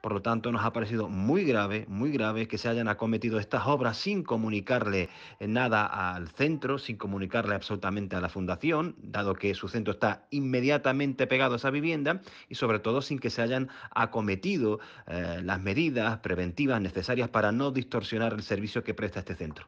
Por lo tanto, nos ha parecido muy grave, muy grave que se hayan acometido estas obras sin comunicarle eh, nada al centro, sin comunicarle absolutamente a la fundación, dado que su centro está inmediatamente pegado a esa vivienda y sobre todo sin que se hayan acometido eh, las medidas preventivas necesarias para no distorsionar el servicio que presta este centro.